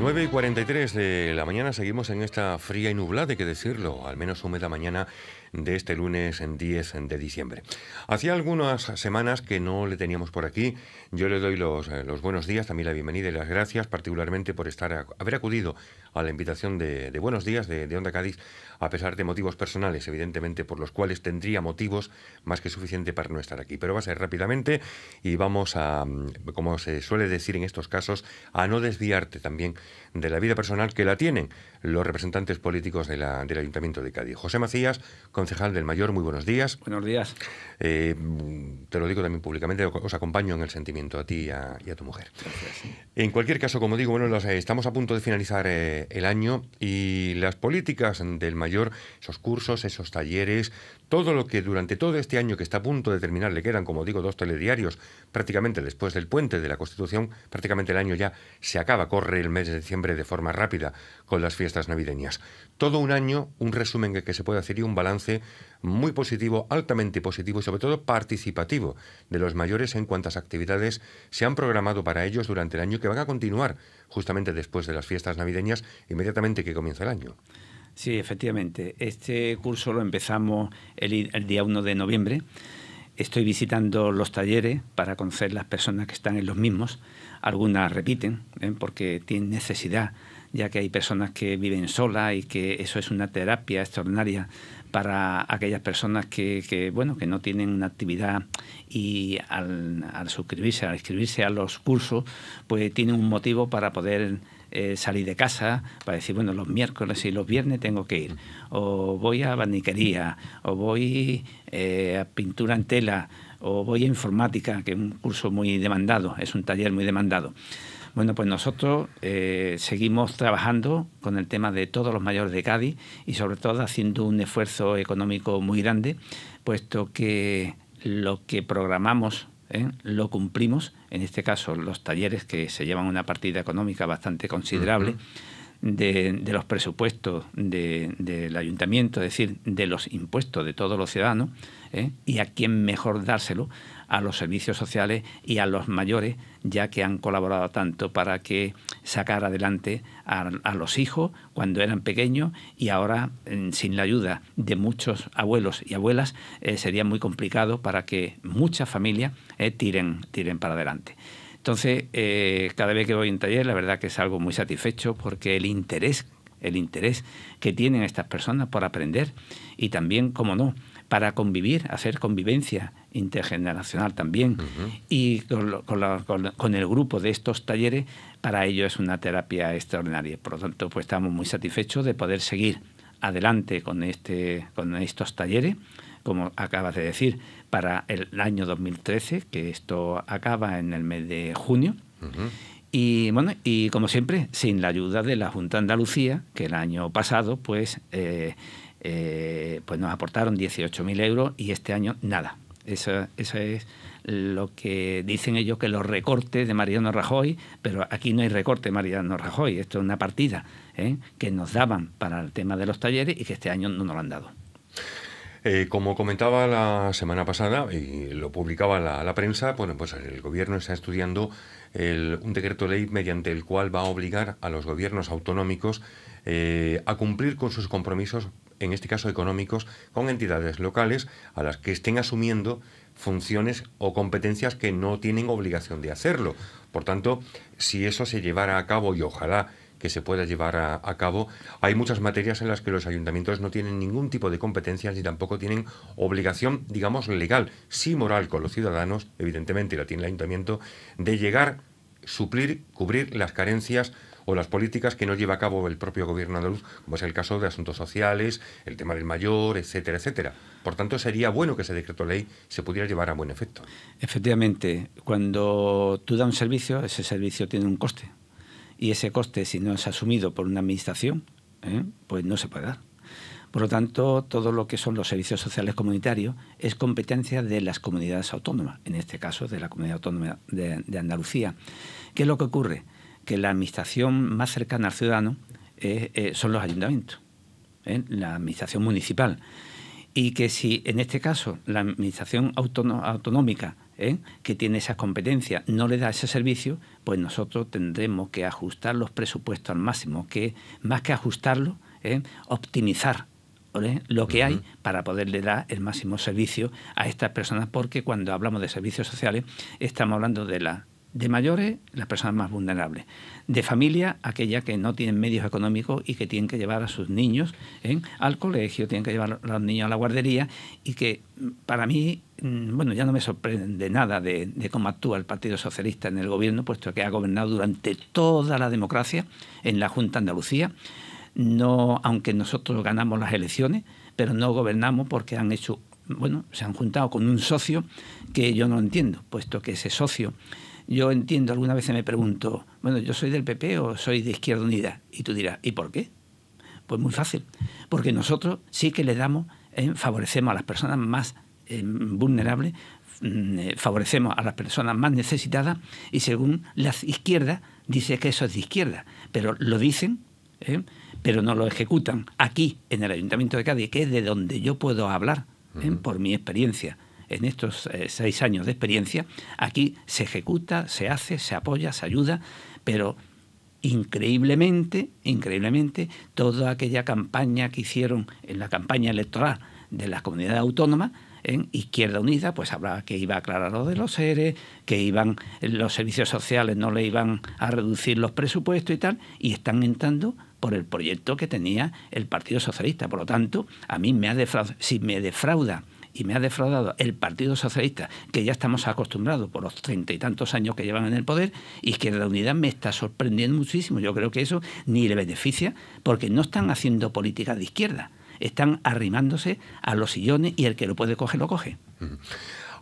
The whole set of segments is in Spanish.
9 y 43 de la mañana seguimos en esta fría y nublada, hay que decirlo, al menos húmeda mañana de este lunes 10 de diciembre. Hacía algunas semanas que no le teníamos por aquí. Yo le doy los, eh, buenos días, también la bienvenida y las gracias, particularmente por estar haber acudido a la invitación de, Buenos Días de, Onda Cádiz, a pesar de motivos personales, evidentemente, por los cuales tendría motivos más que suficiente para no estar aquí. Pero va a ser rápidamente y vamos a, mm, como se suele decir en estos casos, a no desviarte también de la vida personal que la tienen los representantes políticos la, del Ayuntamiento de Cádiz. José Macías, Concejal del Mayor, muy buenos días. Buenos días. Eh, te lo digo también públicamente, os acompaño en el sentimiento a ti y a, tu mujer. En cualquier caso, como digo, bueno, eh, estamos a punto de finalizar eh, el año y las políticas del Mayor, esos cursos, esos talleres, todo lo que durante todo este año que está a punto de terminar, le quedan, como digo, dos telediarios, prácticamente después del puente de la Constitución, prácticamente el año ya se acaba, corre el mes de diciembre de forma rápida con las fiestas navideñas. Todo un año, un resumen que, se puede hacer y un balance muy positivo, altamente positivo y sobre todo participativo de los mayores en cuantas actividades se han programado para ellos durante el año que van a continuar justamente después de las fiestas navideñas, inmediatamente que comienza el año. Sí, efectivamente. Este curso lo empezamos el, día 1 de noviembre. Estoy visitando los talleres para conocer las personas que están en los mismos. Algunas repiten ¿eh? porque tienen necesidad, ya que hay personas que viven solas y que eso es una terapia extraordinaria para aquellas personas que, bueno que no tienen una actividad y al, suscribirse, al inscribirse a los cursos, pues tienen un motivo para poder eh, salir de casa para decir, bueno, los miércoles y los viernes tengo que ir, o voy a barniquería, o voy eh, a pintura en tela, o voy a informática, que es un curso muy demandado, es un taller muy demandado. Bueno, pues nosotros eh, seguimos trabajando con el tema de todos los mayores de Cádiz y sobre todo haciendo un esfuerzo económico muy grande, puesto que lo que programamos ¿eh? lo cumplimos. En este caso, los talleres que se llevan una partida económica bastante considerable de, los presupuestos del ayuntamiento, es decir, de los impuestos de todos los ciudadanos, ¿eh? y a quién mejor dárselo a los servicios sociales y a los mayores, ya que han colaborado tanto para que sacar adelante a, los hijos cuando eran pequeños y ahora, sin la ayuda de muchos abuelos y abuelas, eh, sería muy complicado para que muchas familias eh, tiren, tiren para adelante. Entonces, eh, cada vez que voy a un taller, la verdad que es algo muy satisfecho porque el interés, el interés que tienen estas personas por aprender y también, como no, para convivir, hacer convivencia intergeneracional también. Y con, el grupo de estos talleres, para ello es una terapia extraordinaria. Por lo tanto, pues estamos muy satisfechos de poder seguir adelante con, este, con estos talleres, como acabas de decir para el año 2013, que esto acaba en el mes de junio. Y bueno, y como siempre, sin la ayuda de la Junta de Andalucía, que el año pasado pues, eh, eh, pues nos aportaron 18.000 euros y este año nada. Eso, es lo que dicen ellos que los recortes de Mariano Rajoy, pero aquí no hay recorte de Mariano Rajoy, esto es una partida ¿eh? que nos daban para el tema de los talleres y que este año no nos lo han dado. Eh, como comentaba la semana pasada y lo publicaba la, prensa, bueno, pues el gobierno está estudiando un decreto ley mediante el cual va a obligar a los gobiernos autonómicos eh, a cumplir con sus compromisos, en este caso económicos, con entidades locales a las que estén asumiendo funciones o competencias que no tienen obligación de hacerlo. Por tanto, si eso se llevara a cabo y ojalá que se pueda llevar a, cabo. Hay muchas materias en las que los ayuntamientos no tienen ningún tipo de competencias ni tampoco tienen obligación, digamos, legal, sí moral con los ciudadanos, evidentemente la tiene el ayuntamiento, de llegar, suplir, cubrir las carencias o las políticas que no lleva a cabo el propio gobierno andaluz, como es el caso de asuntos sociales, el tema del mayor, etcétera, etcétera. Por tanto, sería bueno que ese decreto ley se pudiera llevar a buen efecto. Efectivamente, cuando tú das un servicio, ese servicio tiene un coste y ese coste, si no es asumido por una administración, ¿eh? pues no se puede dar. Por lo tanto, todo lo que son los servicios sociales comunitarios es competencia de las comunidades autónomas, en este caso de la Comunidad Autónoma de, Andalucía. ¿Qué es lo que ocurre? Que la administración más cercana al ciudadano eh, eh, son los ayuntamientos, la administración municipal y que si en este caso la administración autonómica ¿eh? que tiene esas competencias no le da ese servicio, pues nosotros tendremos que ajustar los presupuestos al máximo, que más que ajustarlo, ¿eh? optimizar lo que hay para poderle dar el máximo servicio a estas personas, porque cuando hablamos de servicios sociales estamos hablando de la de mayores, las personas más vulnerables. De familia, aquella que no tienen medios económicos y que tienen que llevar a sus niños ¿eh? al colegio, tienen que llevar a los niños a la guardería y que mm, para mí, mm, bueno, ya no me sorprende nada de, cómo actúa el Partido Socialista en el gobierno, puesto que ha gobernado durante toda la democracia en la Junta Andalucía. No, aunque nosotros ganamos las elecciones, pero no gobernamos porque han hecho, bueno, se han juntado con un socio que yo no entiendo, puesto que ese socio yo entiendo, alguna vez me pregunto, bueno, yo soy del PP o soy de Izquierda Unida. Y tú dirás, ¿y por qué? Pues muy fácil, porque nosotros sí que le damos, eh, favorecemos a las personas más eh, vulnerables, mm, eh, favorecemos a las personas más necesitadas y según las izquierdas dice que eso es de izquierda, pero lo dicen, pero no lo ejecutan. Aquí, en el Ayuntamiento de Cádiz, que es de donde yo puedo hablar, por mi experiencia, en estos eh, seis años de experiencia, aquí se ejecuta, se hace, se apoya, se ayuda, pero increíblemente, increíblemente, toda aquella campaña que hicieron en la campaña electoral de las comunidades autónomas, en Izquierda Unida, pues hablaba que iba a aclarar lo de los seres, que iban los servicios sociales no le iban a reducir los presupuestos y tal, y están entrando por el proyecto que tenía el Partido Socialista. Por lo tanto, a mí me ha defraudado. Si me defrauda y me ha defraudado el Partido Socialista, que ya estamos acostumbrados por los treinta y tantos años que llevan en el poder, y que la Unidad me está sorprendiendo muchísimo. Yo creo que eso ni le beneficia porque no están haciendo política de izquierda, están arrimándose a los sillones y el que lo puede coger, lo coge.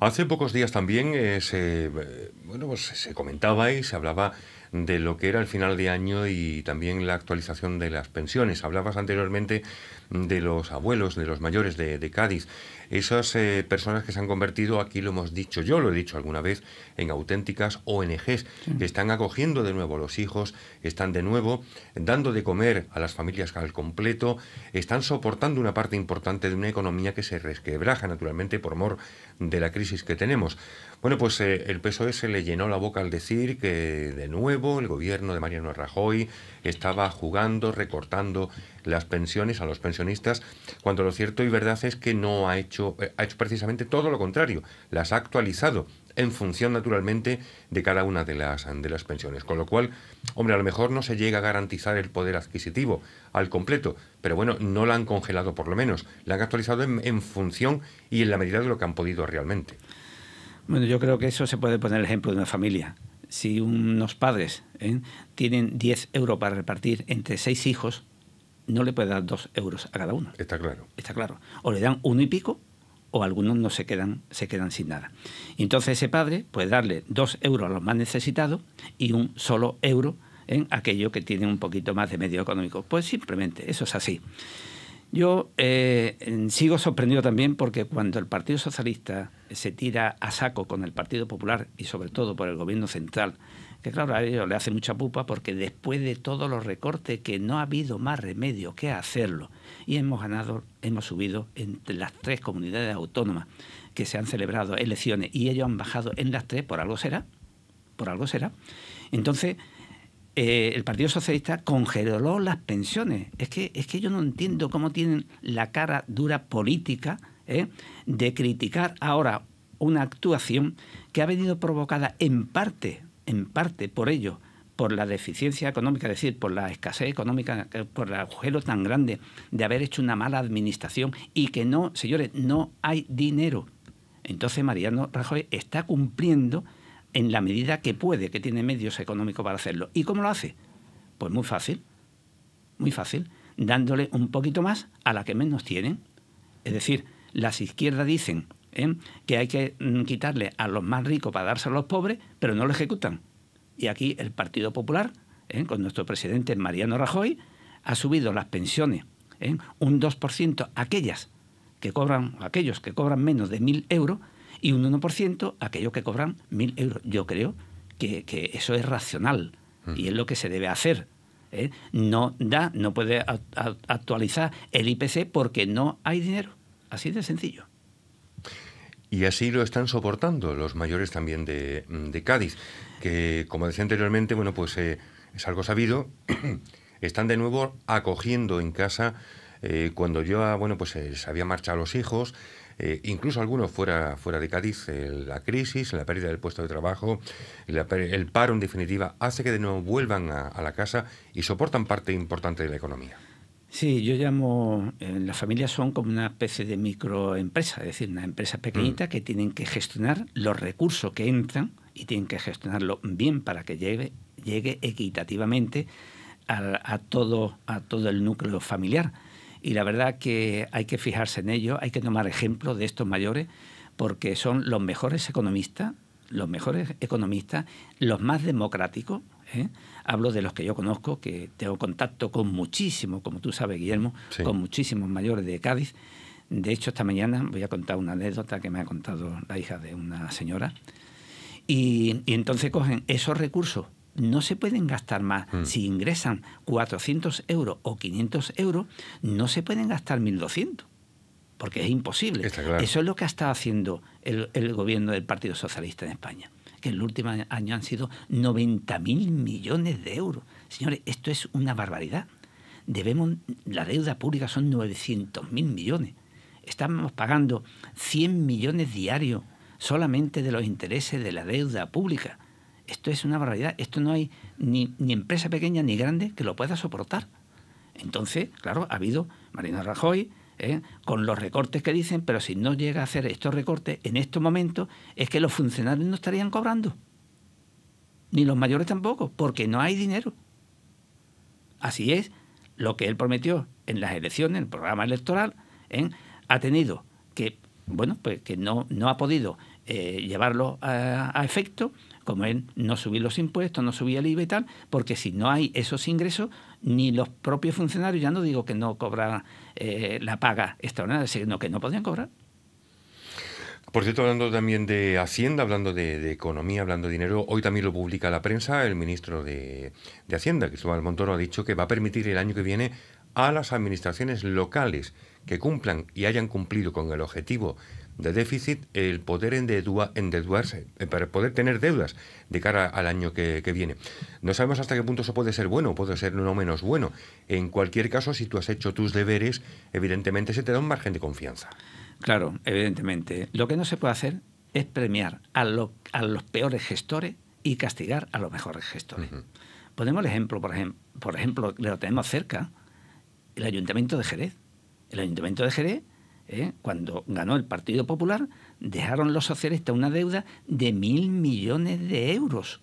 Hace pocos días también eh, se, eh, bueno, pues se comentaba y se hablaba de lo que era el final de año y también la actualización de las pensiones. Hablabas anteriormente de los abuelos, de los mayores de, Cádiz. Esas eh, personas que se han convertido, aquí lo hemos dicho, yo lo he dicho alguna vez, en auténticas ONGs, que están acogiendo de nuevo a los hijos, están de nuevo dando de comer a las familias al completo, están soportando una parte importante de una economía que se resquebraja naturalmente por mor de la crisis que tenemos. Bueno, pues eh, el PSOE se le llenó la boca al decir que de nuevo el gobierno de Mariano Rajoy estaba jugando, recortando las pensiones a los pensionistas, cuando lo cierto y verdad es que no ha hecho, eh, ha hecho precisamente todo lo contrario, las ha actualizado en función naturalmente de cada una de las, de las pensiones. Con lo cual, hombre, a lo mejor no se llega a garantizar el poder adquisitivo al completo, pero bueno, no la han congelado por lo menos, la han actualizado en función y en la medida de lo que han podido realmente. Bueno, yo creo que eso se puede poner el ejemplo de una familia. Si unos padres ¿eh? tienen 10 euros para repartir entre seis hijos, no le puede dar 2 euros a cada uno. Está claro. Está claro. O le dan uno y pico, o algunos no se quedan, se quedan sin nada. Entonces ese padre puede darle 2 euros a los más necesitados y un solo euro en aquello que tiene un poquito más de medio económico. Pues simplemente, eso es así. Yo eh, sigo sorprendido también porque cuando el Partido Socialista se tira a saco con el Partido Popular y sobre todo por el gobierno central, que claro, a ellos le hace mucha pupa porque después de todos los recortes que no ha habido más remedio que hacerlo y hemos ganado, hemos subido ...entre las tres comunidades autónomas que se han celebrado elecciones y ellos han bajado en las tres, por algo será, por algo será. Entonces, eh, el Partido Socialista congeló las pensiones. Es que, es que yo no entiendo cómo tienen la cara dura política ¿eh? de criticar ahora una actuación que ha venido provocada en parte, en parte por ello, por la deficiencia económica, es decir, por la escasez económica, eh, por el agujero tan grande de haber hecho una mala administración y que no, señores, no hay dinero. Entonces Mariano Rajoy está cumpliendo en la medida que puede, que tiene medios económicos para hacerlo. ¿Y cómo lo hace? Pues muy fácil, muy fácil, dándole un poquito más a la que menos tienen. Es decir, las izquierdas dicen ¿eh? que hay que mm, quitarle a los más ricos para darse a los pobres, pero no lo ejecutan. Y aquí el Partido Popular, ¿eh? con nuestro presidente Mariano Rajoy, ha subido las pensiones ¿eh? un 2% a aquellas que cobran, aquellos que cobran menos de 1.000 euros y un 1% a aquellos que cobran 1.000 euros. Yo creo que, eso es racional y es lo que se debe hacer. ¿eh? no da, no puede actualizar el IPC porque no hay dinero. Así de sencillo. Y así lo están soportando los mayores también de, Cádiz, que como decía anteriormente, bueno, pues eh, es algo sabido, están de nuevo acogiendo en casa eh, cuando yo, bueno, pues eh, se había marchado los hijos, incluso algunos fuera, fuera de Cádiz, la crisis, la pérdida del puesto de trabajo, el paro en definitiva, hace que de nuevo vuelvan a la casa y soportan parte importante de la economía. Sí, yo llamo, eh, las familias son como una especie de microempresa, es decir, una empresa pequeñita mm. que tienen que gestionar los recursos que entran y tienen que gestionarlo bien para que llegue, llegue equitativamente a, todo, a todo el núcleo familiar. Y la verdad que hay que fijarse en ello, hay que tomar ejemplo de estos mayores porque son los mejores economistas, los mejores economistas, los más democráticos. ¿eh? hablo de los que yo conozco, que tengo contacto con muchísimos, como tú sabes, Guillermo, con muchísimos mayores de Cádiz. De hecho, esta mañana voy a contar una anécdota que me ha contado la hija de una señora. Y, entonces cogen esos recursos, no se pueden gastar más. Mm. Si ingresan 400 euros o 500 euros, no se pueden gastar 1.200 porque es imposible. Eso es lo que ha estado haciendo el, el, gobierno del Partido Socialista en España que en el último año han sido 90.000 millones de euros. Señores, esto es una barbaridad. Debemos, la deuda pública son 900.000 millones. Estamos pagando 100 millones diarios solamente de los intereses de la deuda pública. Esto es una barbaridad. Esto no hay ni, ni empresa pequeña ni grande que lo pueda soportar. Entonces, claro, ha habido Marina Rajoy, ¿eh? con los recortes que dicen, pero si no llega a hacer estos recortes en estos momentos, es que los funcionarios no estarían cobrando, ni los mayores tampoco, porque no hay dinero. Así es, lo que él prometió en las elecciones, en el programa electoral, ¿eh? ha tenido que, bueno, pues que no, no ha podido eh, llevarlo a, efecto, como él no subir los impuestos, no subía el IVA y tal, porque si no hay esos ingresos, ni los propios funcionarios, ya no digo que no cobrarán. Eh, la paga extraordinaria, sino que no podían cobrar. Por cierto, hablando también de Hacienda, hablando de, economía, hablando de dinero, hoy también lo publica la prensa, el ministro de, de Hacienda, Cristóbal Montoro, ha dicho que va a permitir el año que viene a las administraciones locales que cumplan y hayan cumplido con el objetivo de déficit el poder endeudarse, eh, para poder tener deudas de cara al año que, viene. No sabemos hasta qué punto eso puede ser bueno, puede ser no menos bueno. En cualquier caso, si tú has hecho tus deberes, evidentemente se te da un margen de confianza. Claro, evidentemente. Lo que no se puede hacer es premiar a, a los peores gestores y castigar a los mejores gestores. Ponemos el ejemplo, por, ejemplo, por ejemplo, lo tenemos cerca, el Ayuntamiento de Jerez. El Ayuntamiento de Jerez ¿eh? cuando ganó el Partido Popular, dejaron los socialistas una deuda de mil millones de euros.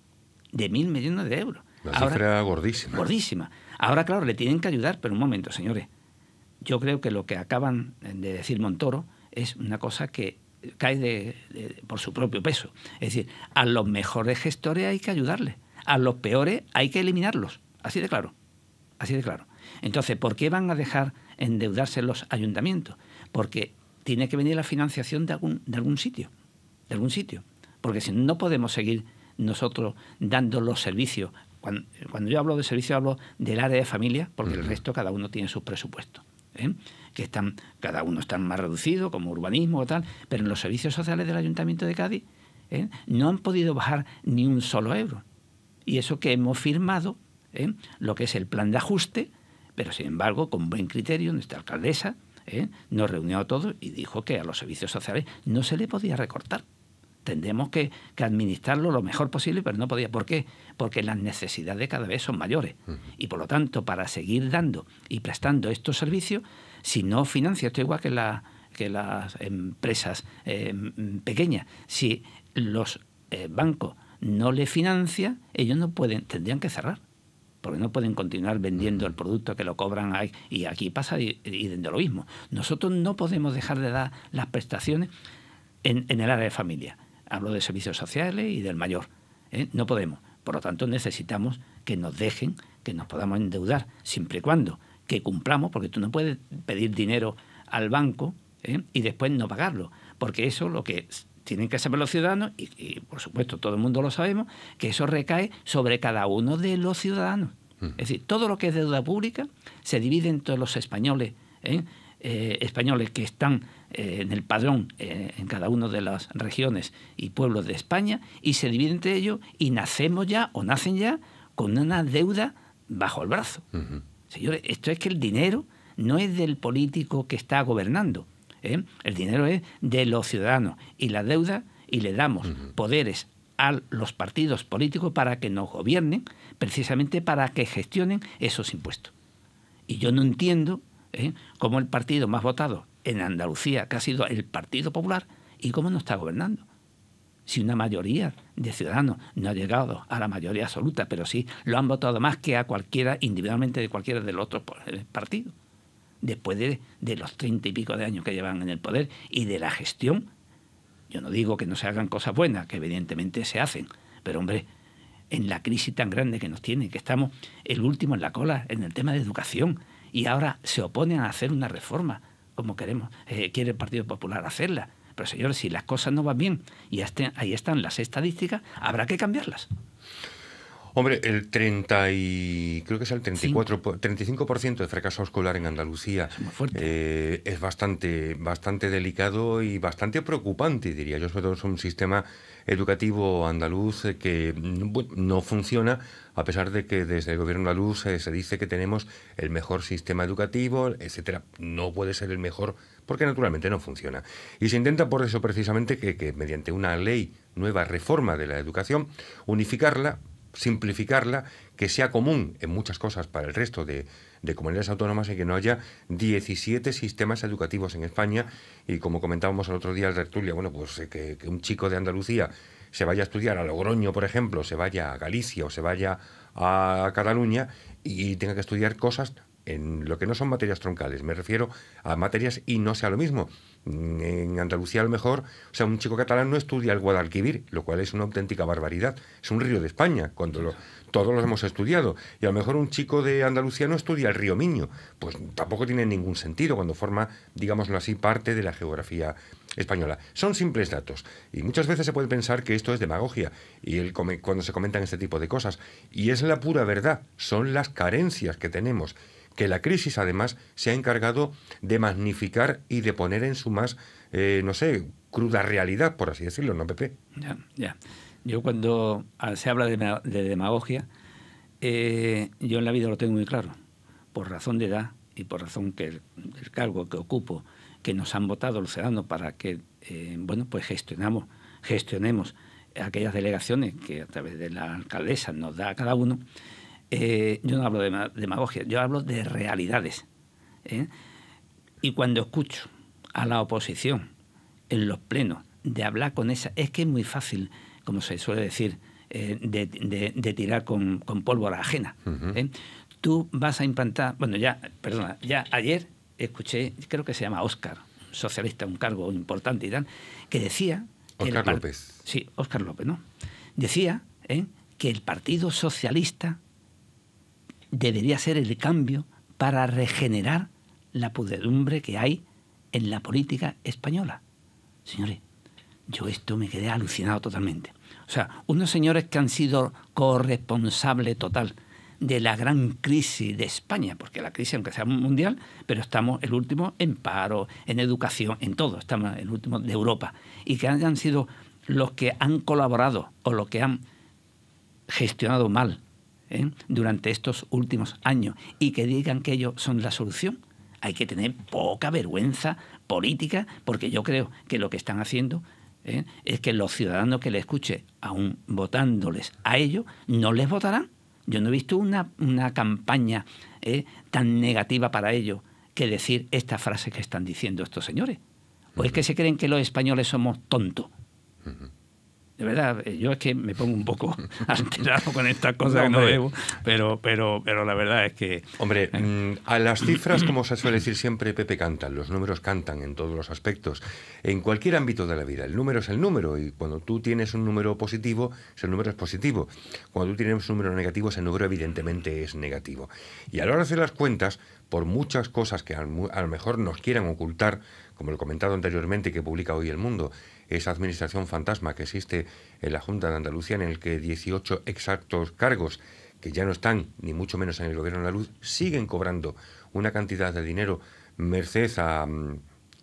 De mil millones de euros. La cifra gordísima. Gordísima. Ahora, claro, le tienen que ayudar, pero un momento, señores. Yo creo que lo que acaban de decir Montoro es una cosa que cae por su propio peso. Es decir, a los mejores gestores hay que ayudarles, a los peores hay que eliminarlos. Así de claro. Así de claro. Entonces, ¿por qué van a dejar endeudarse los ayuntamientos? porque tiene que venir la financiación de algún, de algún sitio, de algún sitio, porque si no podemos seguir nosotros dando los servicios. Cuando, yo hablo de servicios hablo del área de familia, porque el resto cada uno tiene sus presupuestos. ¿eh? que están, cada uno está más reducido, como urbanismo o tal, pero en los servicios sociales del Ayuntamiento de Cádiz ¿eh? no han podido bajar ni un solo euro. Y eso que hemos firmado, ¿eh? lo que es el plan de ajuste, pero sin embargo, con buen criterio, nuestra alcaldesa, ¿eh? nos reunió a todos y dijo que a los servicios sociales no se le podía recortar. Tendremos que, administrarlo lo mejor posible, pero no podía. ¿Por qué? Porque las necesidades cada vez son mayores. Y por lo tanto, para seguir dando y prestando estos servicios, si no financia, esto igual que, que las empresas em, pequeñas, si los eh, bancos no le financian, ellos no pueden, tendrían que cerrar porque no pueden continuar vendiendo el producto que lo cobran. Y aquí pasa y, de lo mismo. Nosotros no podemos dejar de dar las prestaciones en, el área de familia. Hablo de servicios sociales y del mayor. ¿eh? No podemos. Por lo tanto, necesitamos que nos dejen, que nos podamos endeudar, siempre y cuando que cumplamos, porque tú no puedes pedir dinero al banco ¿eh? y después no pagarlo, porque eso lo que tienen que saber los ciudadanos, y, por supuesto todo el mundo lo sabemos, que eso recae sobre cada uno de los ciudadanos. Es decir, todo lo que es deuda pública se divide entre los españoles, ¿eh? Eh, españoles que están eh, en el padrón en cada una de las regiones y pueblos de España, y se divide entre ellos y nacemos ya o nacen ya con una deuda bajo el brazo. Señores, esto es que el dinero no es del político que está gobernando, ¿eh? el dinero es de los ciudadanos y la deuda y le damos poderes a los partidos políticos para que nos gobiernen, precisamente para que gestionen esos impuestos. Y yo no entiendo ¿eh? cómo el partido más votado en Andalucía, que ha sido el Partido Popular, y cómo no está gobernando. Si una mayoría de ciudadanos no ha llegado a la mayoría absoluta, pero sí lo han votado más que a cualquiera individualmente de cualquiera del otro pues, partido después de, los treinta y pico de años que llevan en el poder y de la gestión. Yo no digo que no se hagan cosas buenas, que evidentemente se hacen, pero hombre, en la crisis tan grande que nos tiene, que estamos el último en la cola en el tema de educación y ahora se oponen a hacer una reforma como queremos, eh, quiere el Partido Popular hacerla. Pero señores, si las cosas no van bien y este, ahí están las estadísticas, habrá que cambiarlas. Hombre, el 30 y creo que es el 34, 35% de fracaso escolar en Andalucía eh, es, bastante, bastante delicado y bastante preocupante, diría yo, sobre todo es un sistema educativo andaluz eh, que no funciona, a pesar de que desde el gobierno andaluz eh, se dice que tenemos el mejor sistema educativo, etcétera. No puede ser el mejor porque naturalmente no funciona. Y se intenta por eso precisamente que mediante una ley nueva reforma de la educación, unificarla simplificarla, que sea común en muchas cosas para el resto de, comunidades autónomas y que no haya 17 sistemas educativos en España. Y como comentábamos el otro día en tertulia, bueno, pues eh, que, que, un chico de Andalucía se vaya a estudiar a Logroño, por ejemplo, se vaya a Galicia o se vaya a Cataluña y tenga que estudiar cosas en lo que no son materias troncales. Me refiero a materias y no sea lo mismo. Mm, en Andalucía a lo mejor, o sea, un chico catalán no estudia el Guadalquivir, lo cual es una auténtica barbaridad. Es un río de España, cuando lo, todos los hemos estudiado. Y a lo mejor un chico de Andalucía no estudia el río Miño, pues tampoco tiene ningún sentido cuando forma, digámoslo así, parte de la geografía española. Son simples datos. Y muchas veces se puede pensar que esto es demagogia y cuando se comentan este tipo de cosas. Y es la pura verdad, son las carencias que tenemos que la crisis además se ha encargado de magnificar y de poner en su más, eh, no sé, cruda realidad, por así decirlo, ¿no, Pepe? Ya, ya. Yo cuando ah, se habla de, demagogia, eh, yo en la vida lo tengo muy claro, por razón de edad y por razón que el, cargo que ocupo, que nos han votado los ciudadanos para que, eh, bueno, pues gestionamos, gestionemos aquellas delegaciones que a través de la alcaldesa nos da cada uno, eh, yo no hablo de demagogia, yo hablo de realidades. ¿eh? Y cuando escucho a la oposición en los plenos de hablar con esa, es que es muy fácil, como se suele decir, eh, de, tirar con, con pólvora ajena. Tú vas a implantar, bueno, ya, perdona, ya ayer escuché, creo que se llama Oscar, socialista, un cargo importante y tal, que decía... Óscar Oscar López. Sí, Oscar López, ¿no? Decía que el Partido Socialista debería ser el cambio para regenerar la pudredumbre que hay en la política española. Señores, yo esto me quedé alucinado totalmente. O sea, unos señores que han sido corresponsable total de la gran crisis de España, porque la crisis, aunque sea mundial, pero estamos el último en paro, en educación, en todo, estamos el último de Europa, y que han sido los que han colaborado o los que han gestionado mal ¿eh? durante estos últimos años y que digan que ellos son la solución. Hay que tener poca vergüenza política porque yo creo que lo que están haciendo ¿eh? es que los ciudadanos que le escuche, aún votándoles a ellos, no les votarán. Yo no he visto una, campaña ¿eh? tan negativa para ellos que decir estas frases que están diciendo estos señores. ¿O pues es que se creen que los españoles somos tontos? de verdad, eh, yo es que me pongo un poco alterado con estas cosas que no debo, pero, pero, pero la verdad es que... Hombre, eh, mm, a las cifras, como se suele decir siempre, Pepe cantan, los números cantan en todos los aspectos, en cualquier ámbito de la vida. El número es el número y cuando tú tienes un número positivo, ese número es positivo. Cuando tú tienes un número negativo, ese número evidentemente es negativo. Y a la hora de hacer las cuentas, por muchas cosas que a lo mejor nos quieran ocultar, como lo comentado anteriormente que publica hoy El Mundo, esa administración fantasma que existe en la Junta de Andalucía, en el que 18 exactos cargos que ya no están, ni mucho menos en el gobierno luz siguen cobrando una cantidad de dinero merced a mm,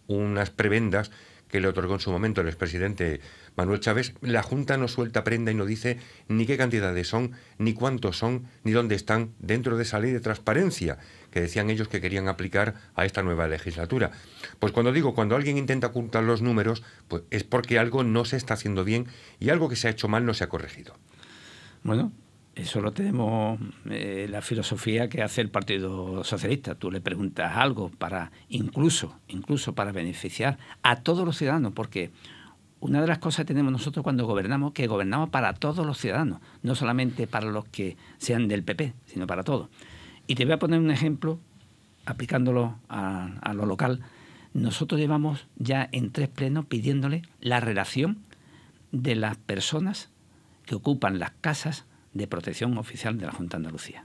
unas prebendas que le otorgó en su momento el expresidente Manuel Chávez, la Junta no suelta prenda y no dice ni qué cantidades son, ni cuántos son, ni dónde están dentro de esa ley de transparencia que decían ellos que querían aplicar a esta nueva legislatura. Pues cuando digo, cuando alguien intenta ocultar los números, pues es porque algo no se está haciendo bien y algo que se ha hecho mal no se ha corregido. Bueno, eso lo tenemos eh, la filosofía que hace el Partido Socialista. Tú le preguntas algo para incluso, incluso para beneficiar a todos los ciudadanos, porque una de las cosas que tenemos nosotros cuando gobernamos, que gobernamos para todos los ciudadanos, no solamente para los que sean del PP, sino para todos. Y te voy a poner un ejemplo aplicándolo a, lo local. Nosotros llevamos ya en tres plenos pidiéndole la relación de las personas que ocupan las casas de protección oficial de la Junta de Andalucía,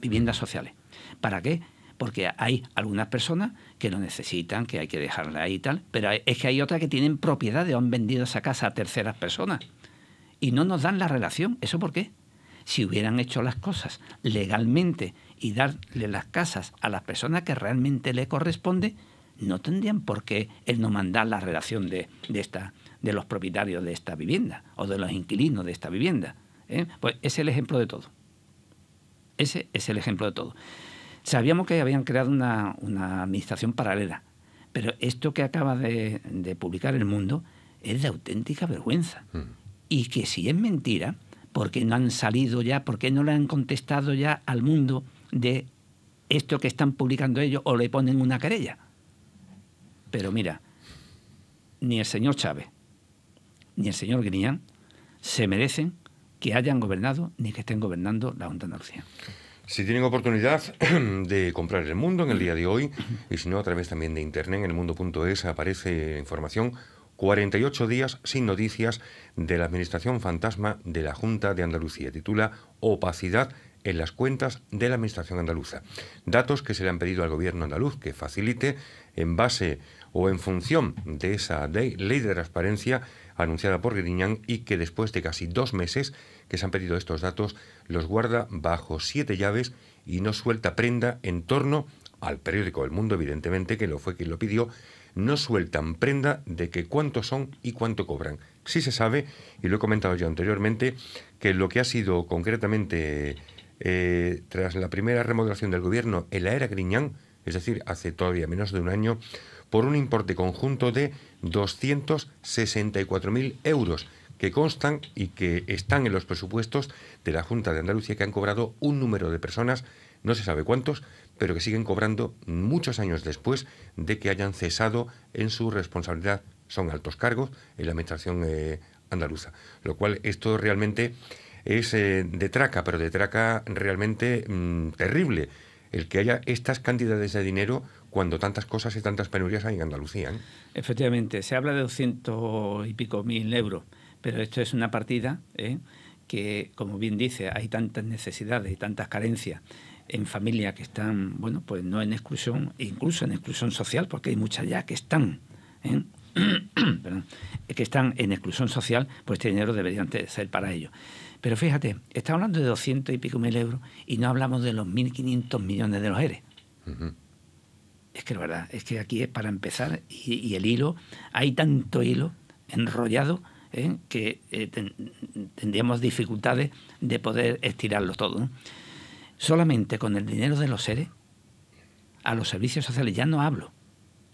viviendas sociales. ¿Para qué? Porque hay algunas personas que lo necesitan, que hay que dejarla ahí y tal, pero es que hay otras que tienen propiedades o han vendido esa casa a terceras personas y no nos dan la relación. ¿Eso por qué? si hubieran hecho las cosas legalmente y darle las casas a las personas que realmente le corresponde, no tendrían por qué el no mandar la relación de, de, esta, de los propietarios de esta vivienda o de los inquilinos de esta vivienda. ¿eh? Pues es el ejemplo de todo. Ese es el ejemplo de todo. Sabíamos que habían creado una, una administración paralela, pero esto que acaba de, de, publicar El Mundo es de auténtica vergüenza. Mm. Y que si es mentira, ¿Por qué no han salido ya? ¿Por qué no le han contestado ya al mundo de esto que están publicando ellos o le ponen una querella? Pero mira, ni el señor Chávez ni el señor Griñán se merecen que hayan gobernado ni que estén gobernando la Onda Si tienen oportunidad de comprar El Mundo en el día de hoy, y si no, a través también de internet, en el mundo.es aparece información 48 días sin noticias de la Administración Fantasma de la Junta de Andalucía. Titula Opacidad en las cuentas de la Administración andaluza. Datos que se le han pedido al Gobierno andaluz que facilite en base o en función de esa ley, de transparencia anunciada por Griñán y que después de casi dos meses que se han pedido estos datos los guarda bajo siete llaves y no suelta prenda en torno al periódico El Mundo, evidentemente, que lo fue quien lo pidió, no sueltan prenda de que cuánto son y cuánto cobran. Sí se sabe, y lo he comentado yo anteriormente, que lo que ha sido concretamente eh, tras la primera remodelación del gobierno en la era Griñán, es decir, hace todavía menos de un año, por un importe conjunto de 264.000 euros que constan y que están en los presupuestos de la Junta de Andalucía que han cobrado un número de personas, no se sabe cuántos, pero que siguen cobrando muchos años después de que hayan cesado en su responsabilidad. Son altos cargos en la Administración eh, andaluza. Lo cual esto realmente es eh, de traca, pero de traca realmente mm, terrible, el que haya estas cantidades de dinero cuando tantas cosas y tantas penurias hay en Andalucía. ¿eh? Efectivamente, se habla de 200 y pico mil euros, pero esto es una partida que, como bien dice, hay tantas necesidades y tantas carencias en familias que están, bueno, pues no en exclusión, incluso en exclusión social, porque hay muchas ya que están ¿eh? que están en exclusión social, pues este dinero debería ser para ellos. Pero fíjate, estamos hablando de 200 y pico mil euros y no hablamos de los 1.500 millones de los ERE. Es que la verdad, es que aquí es para empezar y, el hilo, hay tanto hilo enrollado ¿eh? que eh, tendríamos dificultades de poder estirarlo todo. ¿no? solamente con el dinero de los seres a los servicios sociales, ya no hablo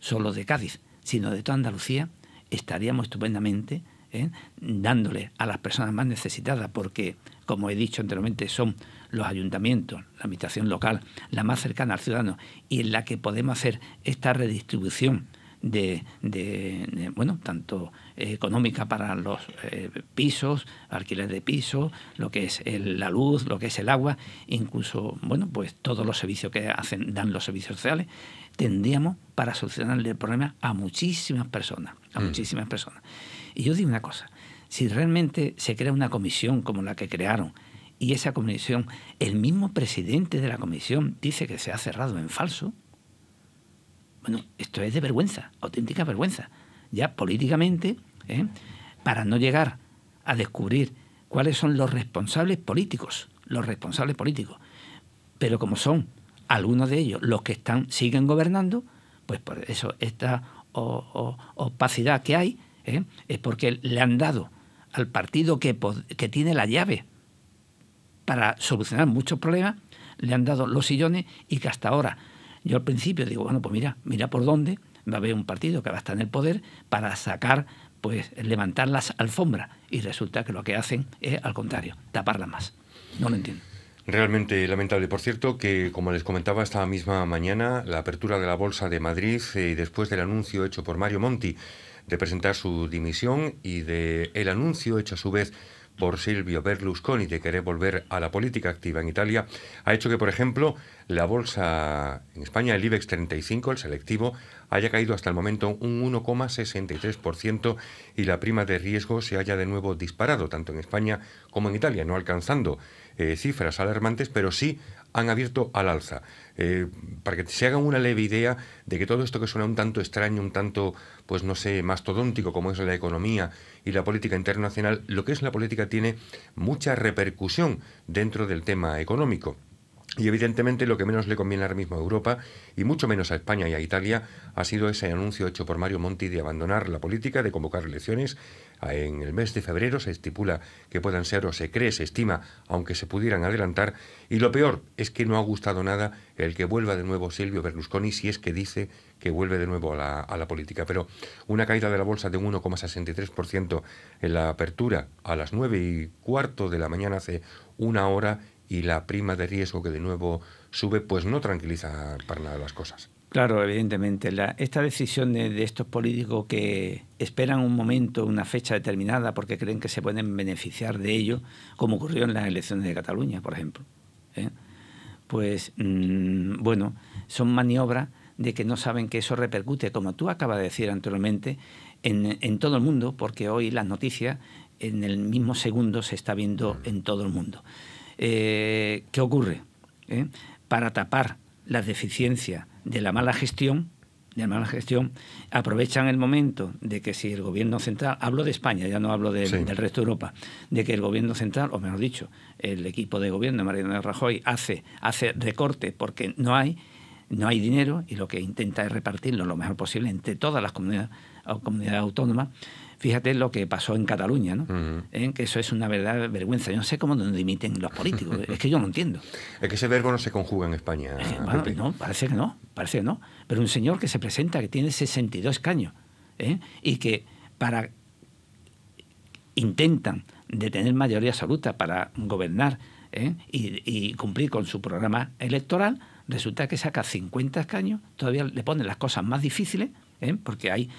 solo de Cádiz, sino de toda Andalucía, estaríamos estupendamente ¿eh? dándole a las personas más necesitadas, porque, como he dicho anteriormente, son los ayuntamientos, la administración local, la más cercana al ciudadano y en la que podemos hacer esta redistribución de, bueno, tanto económica para los eh, pisos, alquiler de pisos, lo que es la luz, lo que es el agua, incluso, bueno, pues todos los servicios que hacen, dan los servicios sociales, tendríamos para solucionar el problema a muchísimas personas, a mm. muchísimas personas. Y yo digo una cosa, si realmente se crea una comisión como la que crearon, y esa comisión, el mismo presidente de la comisión dice que se ha cerrado en falso, bueno, esto es de vergüenza, auténtica vergüenza. Ya políticamente, ¿eh? para no llegar a descubrir cuáles son los responsables políticos, los responsables políticos. Pero como son algunos de ellos los que están, siguen gobernando, pues por eso esta opacidad que hay ¿eh? es porque le han dado al partido que tiene la llave para solucionar muchos problemas, le han dado los sillones y que hasta ahora yo al principio digo, bueno, pues mira, mira por dónde va a haber un partido que va a estar en el poder para sacar, pues levantar las alfombras. Y resulta que lo que hacen es al contrario, taparlas más. No lo entiendo. Realmente lamentable. Por cierto, que como les comentaba esta misma mañana, la apertura de la Bolsa de Madrid, eh, y después del anuncio hecho por Mario Monti de presentar su dimisión y de el anuncio hecho a su vez por Silvio Berlusconi de querer volver a la política activa en Italia ha hecho que, por ejemplo, la bolsa en España, el IBEX 35, el selectivo, haya caído hasta el momento un 1,63% y la prima de riesgo se haya de nuevo disparado, tanto en España como en Italia, no alcanzando eh, cifras alarmantes, pero sí han abierto al alza. Eh, para que se hagan una leve idea de que todo esto que suena un tanto extraño, un tanto, pues no sé, mastodóntico como es la economía y la política internacional, lo que es la política tiene mucha repercusión dentro del tema económico. Y evidentemente lo que menos le conviene ahora mismo a Europa, y mucho menos a España y a Italia, ha sido ese anuncio hecho por Mario Monti de abandonar la política, de convocar elecciones Ah, en el mes de febrero se estipula que puedan ser o se cree, se estima, aunque se pudieran adelantar. Y lo peor es que no ha gustado nada el que vuelva de nuevo Silvio Berlusconi, si es que dice que vuelve de nuevo a la, política. Pero una caída de la bolsa de un 1,63% en la apertura a las 9 y cuarto de la mañana hace una hora y la prima de riesgo que de nuevo sube, pues no tranquiliza para nada las cosas. Claro, evidentemente. La, esta decisión de, estos políticos que esperan un momento, una fecha determinada, porque creen que se pueden beneficiar de ello, como ocurrió en las elecciones de Cataluña, por ejemplo. ¿eh? Pues, mm, bueno, son maniobras de que no saben que eso repercute, como tú acabas de decir anteriormente, en, todo el mundo, porque hoy las noticias en el mismo segundo se está viendo en todo el mundo. Eh, ¿Qué ocurre? ¿Eh? Para tapar las deficiencias de la mala gestión de mala gestión, aprovechan el momento de que si el gobierno central, hablo de España, ya no hablo del resto de Europa, de que el gobierno central, o mejor dicho, el equipo de gobierno de Mariano Rajoy hace, hace recorte porque no hay, no hay dinero y lo que intenta es repartirlo lo mejor posible entre todas las comunidades, comunidades autónomas, Fíjate lo que pasó en Cataluña, ¿no? ¿Eh? Que eso es una verdad vergüenza. Yo no sé cómo nos dimiten los políticos. es que yo no entiendo. Es que ese verbo no se conjuga en España. Eh, parece que no, parece que no. Pero un señor que se presenta, que tiene 62 escaños, ¿eh? y que para intentan detener mayoría absoluta para gobernar y, cumplir con su programa electoral, resulta que saca 50 escaños, todavía le ponen las cosas más difíciles, porque hay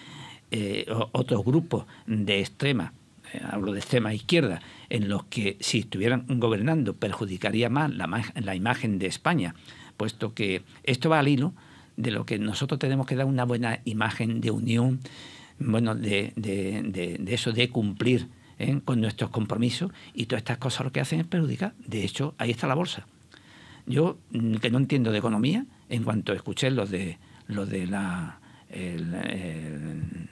eh, otros grupos de extrema, eh, hablo de extrema izquierda, en los que si estuvieran gobernando perjudicaría más la, imagen de España, puesto que esto va al hilo de lo que nosotros tenemos que dar una buena imagen de unión, bueno, de, eso, de cumplir ¿eh? con nuestros compromisos y todas estas cosas lo que hacen es perjudicar. De hecho, ahí está la bolsa. Yo, mm, que no entiendo de economía, en cuanto escuché lo de, los de la el,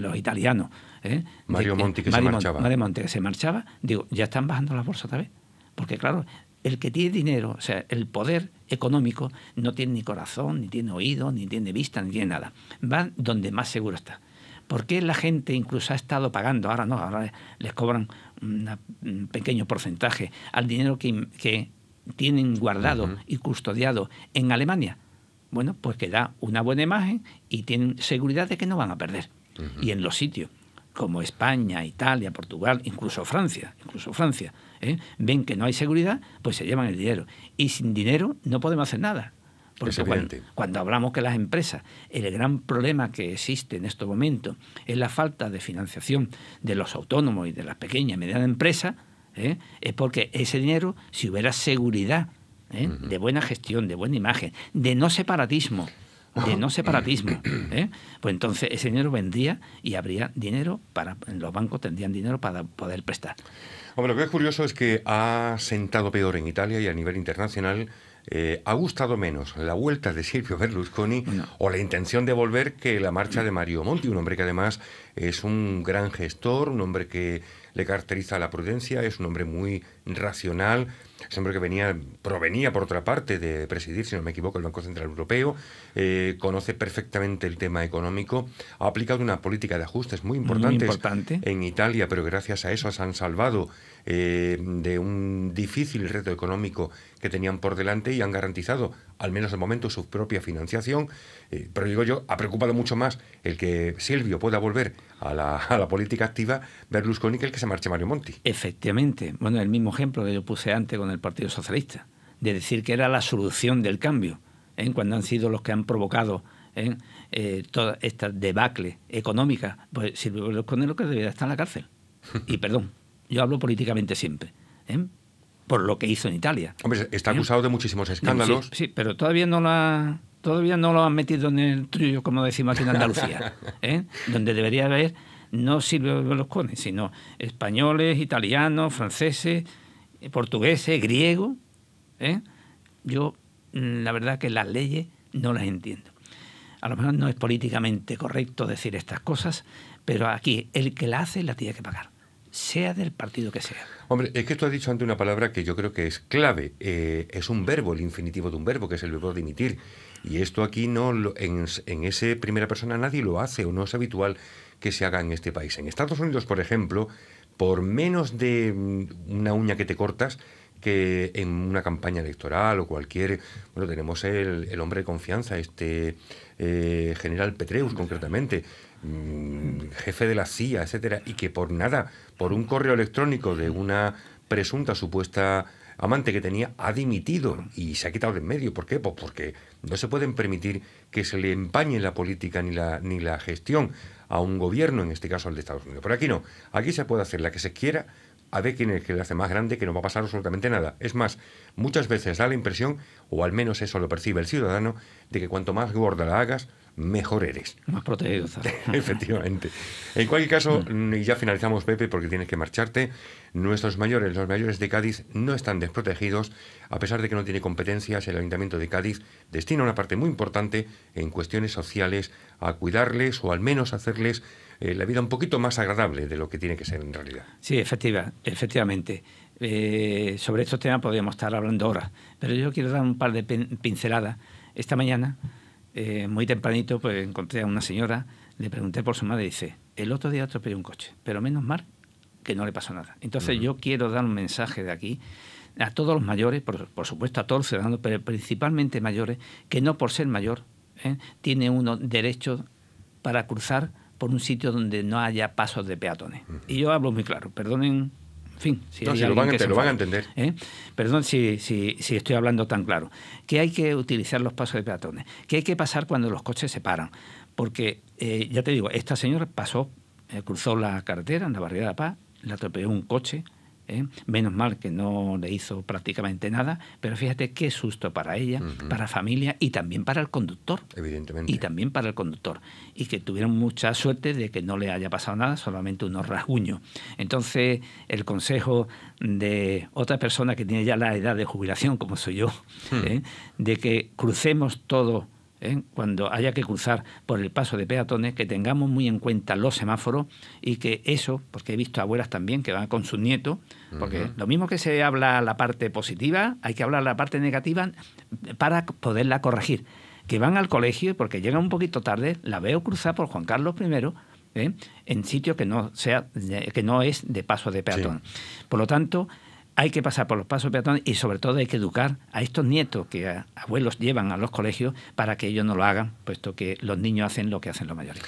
los italianos. ¿eh? Mario Monti que se marchaba. digo, ya están bajando la bolsa otra vez. Porque claro, el que tiene dinero, o sea, el poder económico, no tiene ni corazón, ni tiene oído, ni tiene vista, ni tiene nada. Va donde más seguro está. porque la gente incluso ha estado pagando? Ahora no, ahora les cobran un pequeño porcentaje al dinero que, tienen guardado y custodiado en Alemania bueno, pues que da una buena imagen y tienen seguridad de que no van a perder. Y en los sitios como España, Italia, Portugal, incluso Francia, incluso Francia, ¿eh? ven que no hay seguridad, pues se llevan el dinero. Y sin dinero no podemos hacer nada. Porque cuando, hablamos que las empresas, el gran problema que existe en estos momentos es la falta de financiación de los autónomos y de las pequeñas y medianas empresas, ¿eh? es porque ese dinero, si hubiera seguridad ¿eh? de buena gestión, de buena imagen, de no separatismo, de no separatismo. ¿eh? Pues entonces ese dinero vendría y habría dinero para, los bancos tendrían dinero para poder prestar. Hombre, lo que es curioso es que ha sentado peor en Italia y a nivel internacional. Eh, ha gustado menos la vuelta de Silvio Berlusconi o la intención de volver que la marcha de Mario Monti, un hombre que además es un gran gestor, un hombre que le caracteriza la prudencia, es un hombre muy racional, ...siempre que venía, provenía, por otra parte, de presidir, si no me equivoco, el Banco Central Europeo, eh, conoce perfectamente el tema económico, ha aplicado una política de ajustes muy importante en Italia, pero gracias a eso se han salvado eh, de un difícil reto económico que tenían por delante y han garantizado, al menos de momento, su propia financiación. Eh, pero digo yo, ha preocupado mucho más el que Silvio pueda volver a la, a la política activa Berlusconi que el que se marche Mario Monti. Efectivamente. Bueno, el mismo ejemplo que yo puse antes con el el Partido Socialista, de decir que era la solución del cambio, en ¿eh? cuando han sido los que han provocado ¿eh? Eh, toda esta debacle económica, pues Silvio Berlusconi que debería estar en la cárcel. Y perdón, yo hablo políticamente siempre, por lo que hizo en Italia. Hombre, está acusado de muchísimos escándalos. Sí, pero todavía no la... Todavía no lo han metido en el trillo, como decimos aquí en Andalucía, donde debería haber no Silvio Berlusconi, sino españoles, italianos, franceses, portuguese, eh, griego, eh, Yo, mm, la verdad, que las leyes no las entiendo. A lo mejor no es políticamente correcto decir estas cosas, pero aquí el que la hace la tiene que pagar, sea del partido que sea. Hombre, es que tú has dicho antes una palabra que yo creo que es clave. Eh, es un verbo, el infinitivo de un verbo, que es el verbo dimitir. Y esto aquí no en, en ese primera persona nadie lo hace o no es habitual que se haga en este país. En Estados Unidos, por ejemplo, por menos de mm, una uña que te cortas que en una campaña electoral o cualquier... Bueno, tenemos el, hombre de confianza, este eh, general Petreus concretamente, mm, jefe de la CIA, etcétera, y que por nada, por un correo electrónico de una presunta supuesta amante que tenía ha dimitido y se ha quitado de en medio. ¿Por qué? Pues porque no se pueden permitir que se le empañe la política ni la, ni la gestión a un gobierno, en este caso el de Estados Unidos. Pero aquí no, aquí se puede hacer la que se quiera, a ver quién es el que le hace más grande, que no va a pasar absolutamente nada. Es más, muchas veces da la impresión, o al menos eso lo percibe el ciudadano, de que cuanto más gorda la hagas, mejor eres. Más protegido. Efectivamente. En cualquier caso, y ya finalizamos, Pepe, porque tienes que marcharte, nuestros mayores, los mayores de Cádiz, no están desprotegidos, a pesar de que no tiene competencias, el Ayuntamiento de Cádiz destina una parte muy importante en cuestiones sociales a cuidarles o al menos hacerles eh, la vida un poquito más agradable de lo que tiene que ser en realidad. Sí, efectiva, efectivamente. Eh, sobre estos temas podríamos estar hablando ahora, pero yo quiero dar un par de pinceladas. Esta mañana eh, muy tempranito pues encontré a una señora, le pregunté por su madre y dice, el otro día atropellé un coche, pero menos mal que no le pasó nada. Entonces yo quiero dar un mensaje de aquí a todos los mayores, por, supuesto a todos los ciudadanos, pero principalmente mayores, que no por ser mayor ¿eh? tiene uno derecho para cruzar por un sitio donde no haya pasos de peatones. Y yo hablo muy claro, perdonen en fin. lo, van a, entender. ¿eh? Perdón si, estoy hablando tan claro. Que hay que utilizar los pasos de peatones, que hay que pasar cuando los coches se paran. Porque, eh, ya te digo, esta señora pasó, eh, cruzó la carretera en la barriada de la Paz, le atropelló un coche, ¿eh? menos mal que no le hizo prácticamente nada, pero fíjate qué susto para ella, para familia y también para el conductor. Evidentemente. Y también para el conductor. Y que tuvieron mucha suerte de que no le haya pasado nada, solamente unos rasguños. Entonces, el consejo de otra persona que tiene ya la edad de jubilación, como soy yo, hmm. ¿eh? de que crucemos todo ¿eh? cuando haya que cruzar por el paso de peatones, que tengamos muy en cuenta los semáforos y que eso, porque he visto abuelas también que van con sus nietos, porque lo mismo que se habla la parte positiva, hay que hablar la parte negativa para poderla corregir. Que van al colegio, porque llegan un poquito tarde, la veo cruzar por Juan Carlos I, ¿eh? en sitio que no sea que no es de paso de peatón. Por lo tanto, hay que pasar por los pasos peatones y sobre todo hay que educar a estos nietos que abuelos llevan a los colegios para que ellos no lo hagan, puesto que los niños hacen lo que hacen los mayores.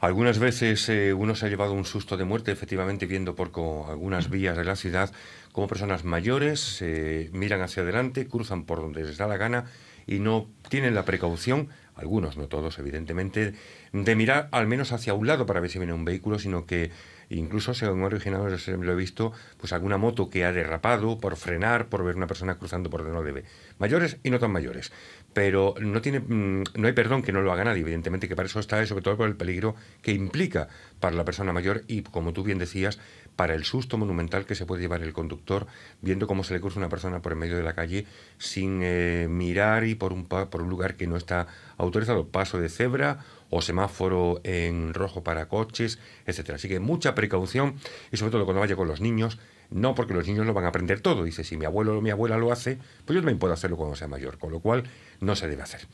Algunas veces eh, uno se ha llevado un susto de muerte, efectivamente, viendo por algunas vías de la ciudad como personas mayores miran hacia adelante, cruzan por donde les da la gana y no tienen la precaución, algunos, no todos, evidentemente, de mirar al menos hacia un lado para ver si viene un vehículo, sino que Incluso según han originado, lo he visto, pues alguna moto que ha derrapado por frenar, por ver una persona cruzando por donde no debe. Mayores y no tan mayores. Pero no, tiene, mm, no hay perdón que no lo haga nadie, evidentemente que para eso está, sobre todo por el peligro que implica para la persona mayor y, como tú bien decías, para el susto monumental que se puede llevar el conductor viendo cómo se le cruza una persona por el medio de la calle sin eh, mirar y por un, por un lugar que no está autorizado, paso de cebra o semáforo en rojo para coches, etcétera. Así que mucha precaución y sobre todo cuando vaya con los niños, no porque los niños lo van a aprender todo. Dice, si mi abuelo o mi abuela lo hace, pues yo también puedo hacerlo cuando sea mayor, con lo cual no se debe hacer.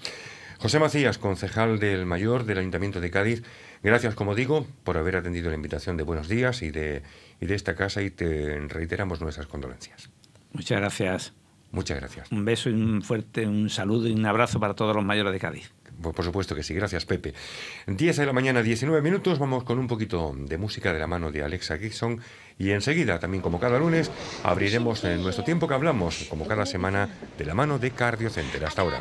José Macías, concejal del Mayor del Ayuntamiento de Cádiz, gracias, como digo, por haber atendido la invitación de Buenos Días y de y de esta casa y te reiteramos nuestras condolencias. Muchas gracias. Muchas gracias. Un beso y un fuerte, un saludo y un abrazo para todos los mayores de Cádiz. Pues por supuesto que sí, gracias Pepe. 10 de la mañana, 19 minutos, vamos con un poquito de música de la mano de Alexa Gibson y enseguida, también como cada lunes, abriremos eh, nuestro tiempo que hablamos, como cada semana, de la mano de Cardio Center. Hasta ahora.